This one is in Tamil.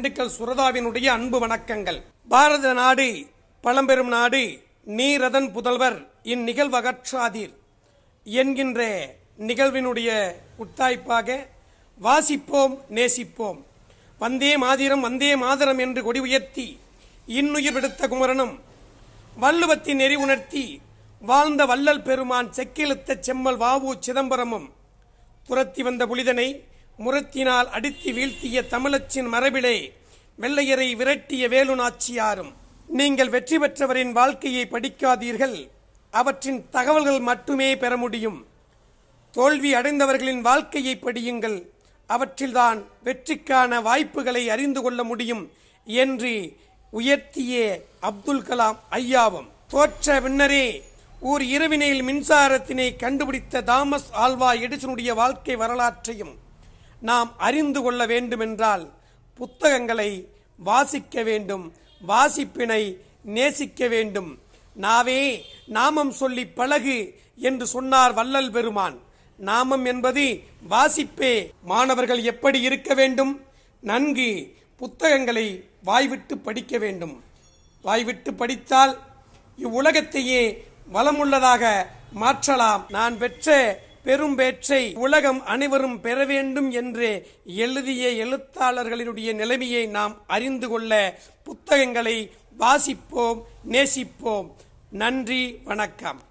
திண்டுக்கல் சுரதாவினுடைய அன்பு வணக்கங்கள் பாரத நாடு பழம்பெரும் நாடு நீரதன் புதல்வர் இந்நிகழ்வகற்றாதீர் என்கின்ற நிகழ்வினுடைய உத்தாய்ப்பாக வாசிப்போம் நேசிப்போம் வந்தே மாதிரம் வந்தே மாதரம் என்று கொடி உயர்த்தி இன்னுயிர் விடுத்த குமரனும் வள்ளுவத்தை நெறி உணர்த்தி வாழ்ந்த வள்ளல் பெருமான் செக்கிழுத்த செம்மல் வாவு சிதம்பரமும் துரத்தி வந்த புலிதனை முரத்தினால் அடித்து வீழ்த்திய தமிழச்சின் மரபிலே வெள்ளையரை விரட்டிய வேலு நாச்சியாரும் நீங்கள் வெற்றி பெற்றவரின் வாழ்க்கையை படிக்காதீர்கள் அவற்றின் தகவல்கள் மட்டுமே பெற முடியும் தோல்வி அடைந்தவர்களின் வாழ்க்கையை படியுங்கள் அவற்றில்தான் வெற்றிக்கான வாய்ப்புகளை அறிந்து கொள்ள முடியும் என்று உயர்த்திய அப்துல் கலாம் ஐயாவும் தோற்ற விண்ணரே ஓர் இரவினையில் மின்சாரத்தினை கண்டுபிடித்த தாமஸ் ஆல்வா எடிசனுடைய வாழ்க்கை வரலாற்றையும் நாம் அறிந்து கொள்ள வேண்டுமென்றால் புத்தகங்களை வாசிக்க வேண்டும் வாசிப்பினை நேசிக்க வேண்டும் நாவே நாமம் சொல்லி பழகு என்று சொன்னார் வல்லல் பெருமான் நாமம் என்பது வாசிப்பே மாணவர்கள் எப்படி இருக்க வேண்டும் நன்கு புத்தகங்களை வாய்விட்டு படிக்க வேண்டும் வாய்விட்டு படித்தால் இவ்வுலகத்தையே வளமுள்ளதாக மாற்றலாம் நான் பெற்ற பெரும்பேற்றை உலகம் அனைவரும் பெற வேண்டும் என்று எழுதிய எழுத்தாளர்களினுடைய நிலைமையை நாம் அறிந்து கொள்ள புத்தகங்களை வாசிப்போம் நேசிப்போம் நன்றி வணக்கம்